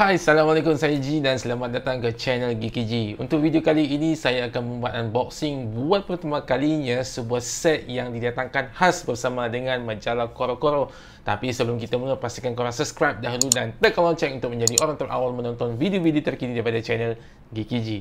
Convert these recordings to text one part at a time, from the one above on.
Hai Assalamualaikum saya Ji dan selamat datang ke channel Ji. Untuk video kali ini saya akan membuat unboxing buat pertama kalinya sebuah set yang didatangkan khas bersama dengan majalah Koro Koro Tapi sebelum kita mula pastikan korang subscribe dahulu dan tekan lonceng untuk menjadi orang terawal menonton video-video terkini daripada channel GKG Ji.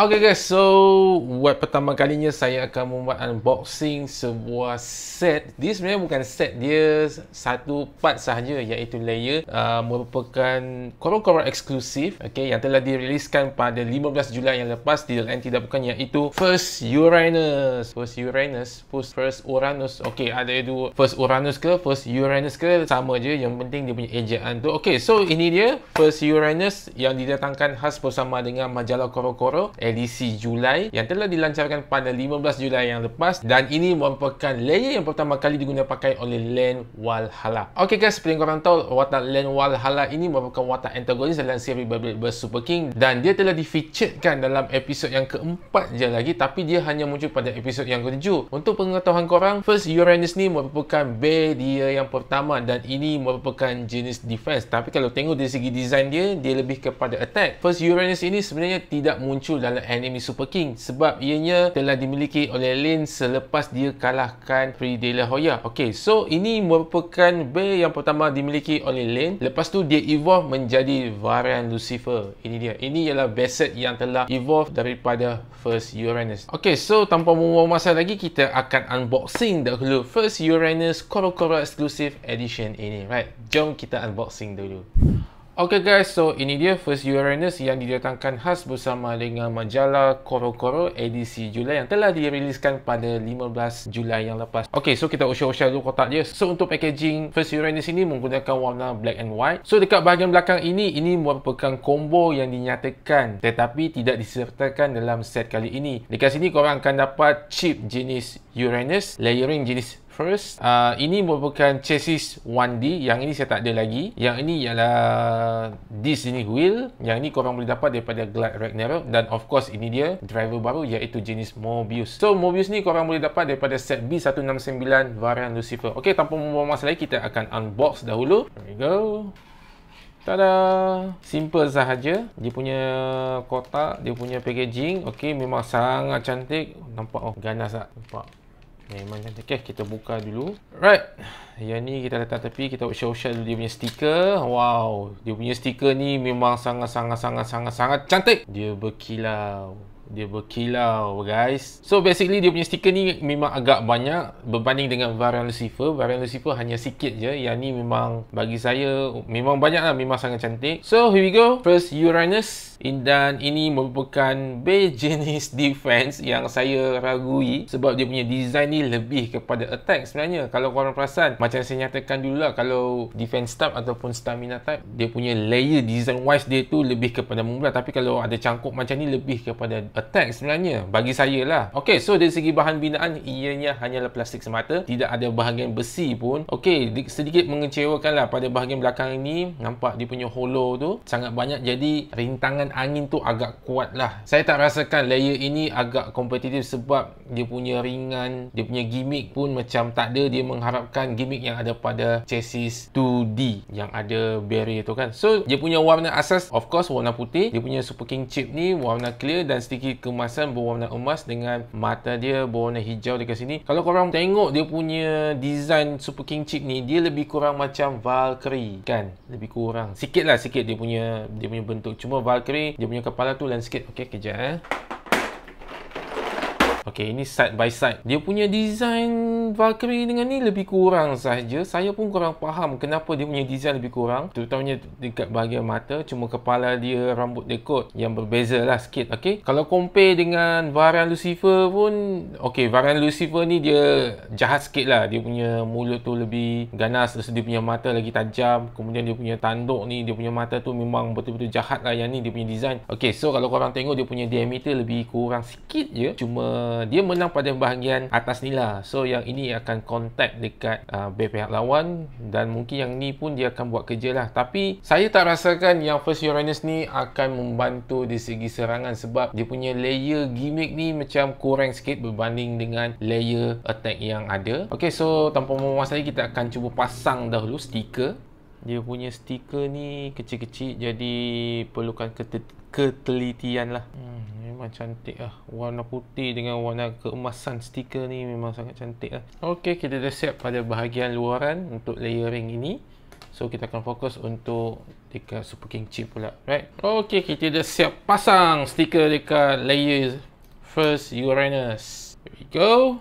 Okay guys, so buat pertama kalinya saya akan membuat unboxing sebuah set. This sebenarnya bukan set dia satu part sahaja iaitu layer uh, merupakan korang-korang eksklusif okay, yang telah diriliskan pada 15 Julai yang lepas di LNT. tidak bukan iaitu First Uranus First Uranus First, first Uranus Okay, ada dua First Uranus ke First Uranus ke sama je yang penting dia punya ejaan tu Okay, so ini dia First Uranus yang didatangkan khas bersama dengan majalah Koro Koro edisi Julai yang telah dilancarkan pada 15 Julai yang lepas dan ini merupakan layer yang pertama kali digunakan pakai oleh Len Walhalla. Okey guys, seperti yang korang tahu, watak Len Walhalla ini merupakan watak antagonis dalam seri Beyblade vs Super King dan dia telah difeaturekan dalam episod yang keempat je lagi tapi dia hanya muncul pada episod yang ketujuh. Untuk pengetahuan korang, first Uranus ni merupakan bay dia yang pertama dan ini merupakan jenis defense. Tapi kalau tengok dari segi design dia, dia lebih kepada attack. First Uranus ini sebenarnya tidak muncul dalam dalam anime Super King sebab ianya telah dimiliki oleh Lin selepas dia kalahkan Free De La Hoya. Okay, so ini merupakan bear yang pertama dimiliki oleh Lin. Lepas tu dia evolve menjadi varian Lucifer. Ini dia. Ini ialah beset yang telah evolve daripada First Uranus. Okay, so tanpa membuang masa lagi kita akan unboxing dahulu First Uranus Korokoro Exclusive Edition ini. Right, jom kita unboxing dulu. Okay guys, so ini dia first Uranus yang didatangkan khas bersama dengan majalah Koro Koro edisi Julai yang telah diriliskan pada 15 Julai yang lepas. Okay, so kita usah-usah dulu kotak dia. So untuk packaging first Uranus ini menggunakan warna black and white. So dekat bahagian belakang ini, ini merupakan combo yang dinyatakan tetapi tidak disertakan dalam set kali ini. Dekat sini korang akan dapat chip jenis Uranus, layering jenis first. Uh, ini merupakan chassis 1D. Yang ini saya tak ada lagi. Yang ini ialah disc ini wheel. Yang ini korang boleh dapat daripada Glide Ragnarok. Dan of course ini dia driver baru iaitu jenis Mobius. So Mobius ni korang boleh dapat daripada set B169 varian Lucifer. Okay, tanpa membuang masa lagi kita akan unbox dahulu. There we go. Tada! Simple sahaja. Dia punya kotak, dia punya packaging. Okey, memang sangat cantik. Nampak oh, ganas tak? Nampak. Memang cantik Okay, eh, kita buka dulu Right Yang ni kita letak tepi Kita usah-usah dulu dia punya stiker Wow Dia punya stiker ni memang sangat-sangat-sangat-sangat-sangat cantik Dia berkilau dia berkilau guys so basically dia punya stiker ni memang agak banyak berbanding dengan varian Lucifer varian Lucifer hanya sikit je yang ni memang bagi saya memang banyak lah memang sangat cantik so here we go first Uranus dan ini merupakan base jenis defense yang saya ragui sebab dia punya design ni lebih kepada attack sebenarnya kalau korang perasan macam saya nyatakan dulu lah kalau defense type ataupun stamina type dia punya layer design wise dia tu lebih kepada membelah tapi kalau ada cangkuk macam ni lebih kepada attack sebenarnya bagi saya lah ok so dari segi bahan binaan ianya hanyalah plastik semata tidak ada bahagian besi pun ok sedikit mengecewakan lah pada bahagian belakang ini nampak dia punya hollow tu sangat banyak jadi rintangan angin tu agak kuat lah saya tak rasakan layer ini agak kompetitif sebab dia punya ringan dia punya gimmick pun macam tak ada dia mengharapkan gimmick yang ada pada chassis 2D yang ada barrier tu kan so dia punya warna asas of course warna putih dia punya super king chip ni warna clear dan sticky kemasan berwarna emas dengan mata dia berwarna hijau dekat sini kalau korang tengok dia punya design Super King Chip ni dia lebih kurang macam Valkyrie kan lebih kurang sikit lah sikit dia punya dia punya bentuk cuma Valkyrie dia punya kepala tu landscape ok kejap eh Okey, ini side by side. Dia punya design Valkyrie dengan ni lebih kurang saja. Saya pun kurang faham kenapa dia punya design lebih kurang. Terutamanya dekat bahagian mata. Cuma kepala dia, rambut dia kot yang berbeza lah sikit. Okey, kalau compare dengan varian Lucifer pun... Okey, varian Lucifer ni dia jahat sikit lah. Dia punya mulut tu lebih ganas. Terus dia punya mata lagi tajam. Kemudian dia punya tanduk ni, dia punya mata tu memang betul-betul jahat lah yang ni dia punya design. Okey, so kalau korang tengok dia punya diameter lebih kurang sikit je. Cuma Uh, dia menang pada bahagian atas ni lah so yang ini akan contact dekat uh, pihak lawan dan mungkin yang ni pun dia akan buat kerja lah tapi saya tak rasakan yang first Uranus ni akan membantu di segi serangan sebab dia punya layer gimmick ni macam kurang sikit berbanding dengan layer attack yang ada ok so tanpa memuas lagi kita akan cuba pasang dahulu stiker dia punya stiker ni kecil-kecil jadi perlukan ketelitian lah hmm, memang cantik lah warna putih dengan warna keemasan stiker ni memang sangat cantik lah ok kita dah siap pada bahagian luaran untuk layering ini so kita akan fokus untuk dekat super king chip pula right ok kita dah siap pasang stiker dekat layer first uranus here we go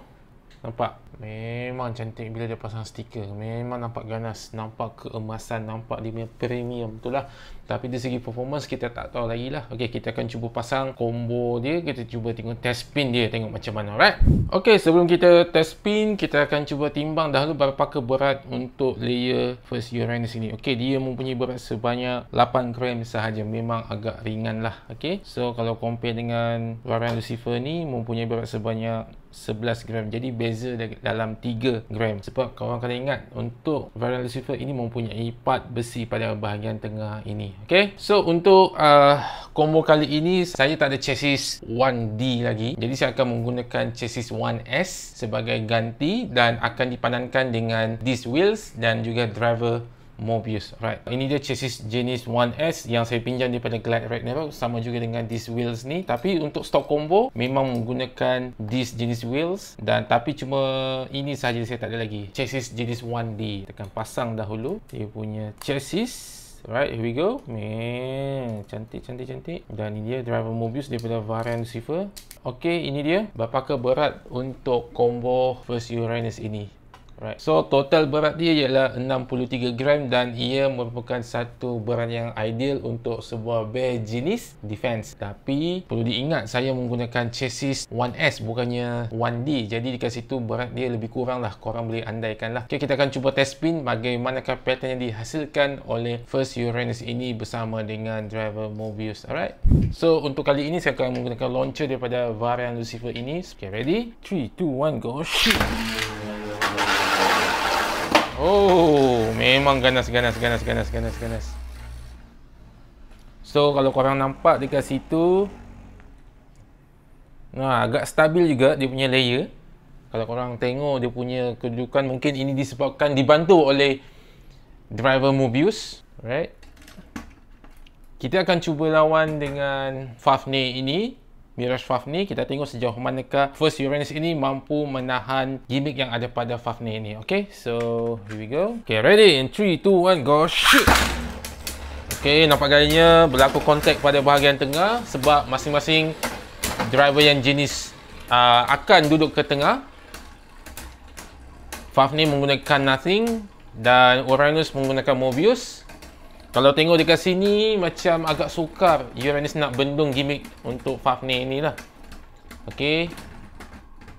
nampak Memang cantik bila dia pasang stiker. Memang nampak ganas, nampak keemasan, nampak dia punya premium betul lah. Tapi dari segi performance kita tak tahu lagi lah. Okey, kita akan cuba pasang combo dia, kita cuba tengok test pin dia, tengok macam mana, right? Okey, sebelum kita test pin, kita akan cuba timbang dahulu berapa ke berat untuk layer first Uranus ini. Okey, dia mempunyai berat sebanyak 8 gram sahaja. Memang agak ringan lah, okey. So, kalau compare dengan Warren Lucifer ni, mempunyai berat sebanyak 11 gram jadi beza dalam 3 gram sebab kalau kalian ingat untuk varian Lucifer ini mempunyai part besi pada bahagian tengah ini ok so untuk uh, combo kali ini saya tak ada chassis 1D lagi jadi saya akan menggunakan chassis 1S sebagai ganti dan akan dipanankan dengan disc wheels dan juga driver Mobius right ini dia chassis jenis 1S yang saya pinjam daripada Glide Rack Never sama juga dengan this wheels ni tapi untuk stock combo memang menggunakan this jenis wheels dan tapi cuma ini sahaja saya tak ada lagi chassis jenis 1D tekan pasang dahulu dia punya chassis Right, here we go. Man, cantik, cantik, cantik. Dan ini dia driver Mobius daripada Varian Lucifer. Okay, ini dia. Berapakah berat untuk combo first Uranus ini? Right. So total berat dia ialah 63 gram dan ia merupakan satu berat yang ideal untuk sebuah bear jenis defense. Tapi perlu diingat saya menggunakan chassis 1S bukannya 1D. Jadi dekat situ berat dia lebih kurang lah. Korang boleh andaikan lah. Okay, kita akan cuba test spin bagaimana pattern yang dihasilkan oleh First Uranus ini bersama dengan driver Mobius. Alright. So untuk kali ini saya akan menggunakan launcher daripada varian Lucifer ini. Okay, ready? 3, 2, 1, go! Shoot! Oh, memang ganas ganas ganas ganas ganas ganas so kalau korang nampak dekat situ nah agak stabil juga dia punya layer kalau korang tengok dia punya kedudukan mungkin ini disebabkan dibantu oleh driver mobius right kita akan cuba lawan dengan Fafne ini Mirage Fafni, kita tengok sejauh manakah First Uranus ini mampu menahan gimmick yang ada pada Fafni ini Okay, so here we go Okay, ready in 3, 2, 1, go shoot Okay, nampak gayanya berlaku kontak pada bahagian tengah Sebab masing-masing driver yang jenis uh, akan duduk ke tengah Fafni menggunakan Nothing Dan Uranus menggunakan Mobius kalau tengok dekat sini macam agak sukar Uranus nak bendung gimmick untuk Fafnir ni lah. Okey.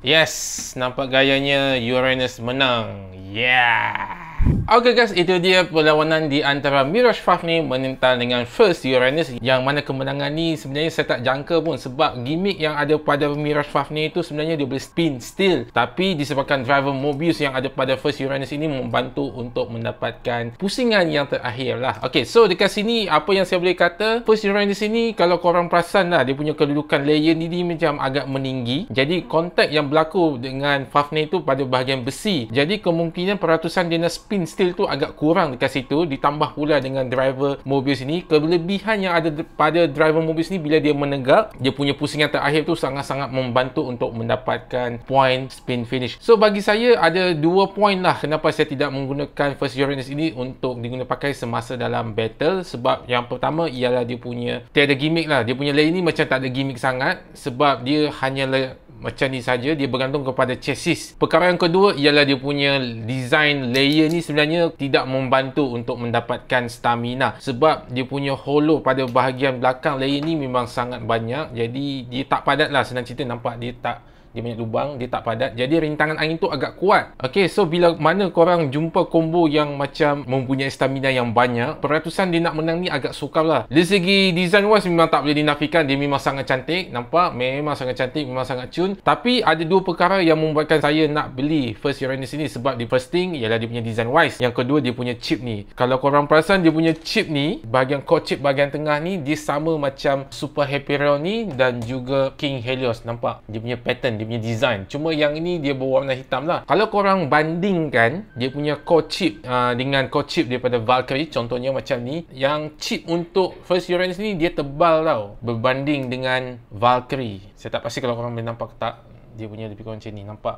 Yes, nampak gayanya Uranus menang. Yeah. Okay guys, itu dia perlawanan di antara Miraj ni menentang dengan First Uranus yang mana kemenangan ni sebenarnya saya tak jangka pun sebab gimmick yang ada pada Miraj ni itu sebenarnya dia boleh spin still tapi disebabkan driver Mobius yang ada pada First Uranus ini membantu untuk mendapatkan pusingan yang terakhir lah. Okay, so dekat sini apa yang saya boleh kata First Uranus ini kalau korang perasan lah dia punya kedudukan layer ni, ni macam agak meninggi jadi kontak yang berlaku dengan ni itu pada bahagian besi jadi kemungkinan peratusan dia nak spin still still tu agak kurang dekat situ ditambah pula dengan driver mobil sini kelebihan yang ada pada driver mobil sini bila dia menegak dia punya pusingan terakhir tu sangat-sangat membantu untuk mendapatkan point spin finish so bagi saya ada dua point lah kenapa saya tidak menggunakan first Uranus ini untuk digunakan pakai semasa dalam battle sebab yang pertama ialah dia punya tiada gimmick lah dia punya lane ni macam tak ada gimmick sangat sebab dia hanya macam ni saja dia bergantung kepada chassis perkara yang kedua ialah dia punya design layer ni sebenarnya tidak membantu untuk mendapatkan stamina sebab dia punya hollow pada bahagian belakang layer ni memang sangat banyak jadi dia tak padat lah senang cerita nampak dia tak dia banyak lubang dia tak padat jadi rintangan angin tu agak kuat Okay, so bila mana korang jumpa combo yang macam mempunyai stamina yang banyak peratusan dia nak menang ni agak sukar lah dari segi design wise memang tak boleh dinafikan dia memang sangat cantik nampak memang sangat cantik memang sangat cun tapi ada dua perkara yang membuatkan saya nak beli first Uranus ini sebab di first thing ialah dia punya design wise yang kedua dia punya chip ni kalau korang perasan dia punya chip ni bahagian core chip bahagian tengah ni dia sama macam Super Hyperion ni dan juga King Helios nampak dia punya pattern dia punya design cuma yang ini dia berwarna hitam lah kalau korang bandingkan dia punya core chip uh, dengan core chip daripada Valkyrie contohnya macam ni yang chip untuk first Uranus ni dia tebal tau berbanding dengan Valkyrie saya tak pasti kalau korang boleh nampak tak dia punya lebih kurang macam ni nampak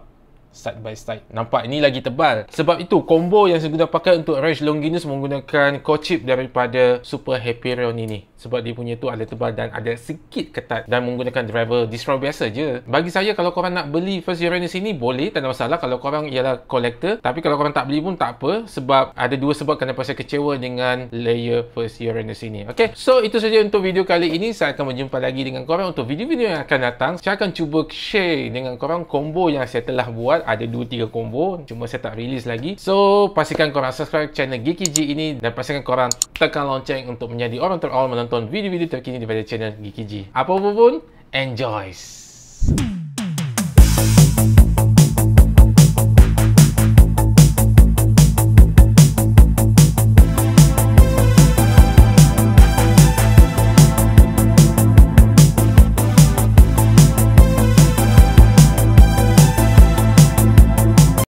side by side nampak ini lagi tebal sebab itu combo yang saya guna pakai untuk range Longinus menggunakan core chip daripada Super happy Hyperion ini sebab dia punya tu ada tebal dan ada sikit ketat dan menggunakan driver distro biasa je bagi saya kalau korang nak beli first year Uranus ini boleh tak ada masalah kalau korang ialah collector tapi kalau korang tak beli pun tak apa sebab ada dua sebab kenapa saya kecewa dengan layer first year Uranus ini ok so itu saja untuk video kali ini saya akan berjumpa lagi dengan korang untuk video-video yang akan datang saya akan cuba share dengan korang combo yang saya telah buat ada 2-3 combo cuma saya tak release lagi so pastikan korang subscribe channel GKG ini dan pastikan korang tekan lonceng untuk menjadi orang terawal menonton menonton video-video terkini daripada channel Geeky G. Apa pun, enjoys!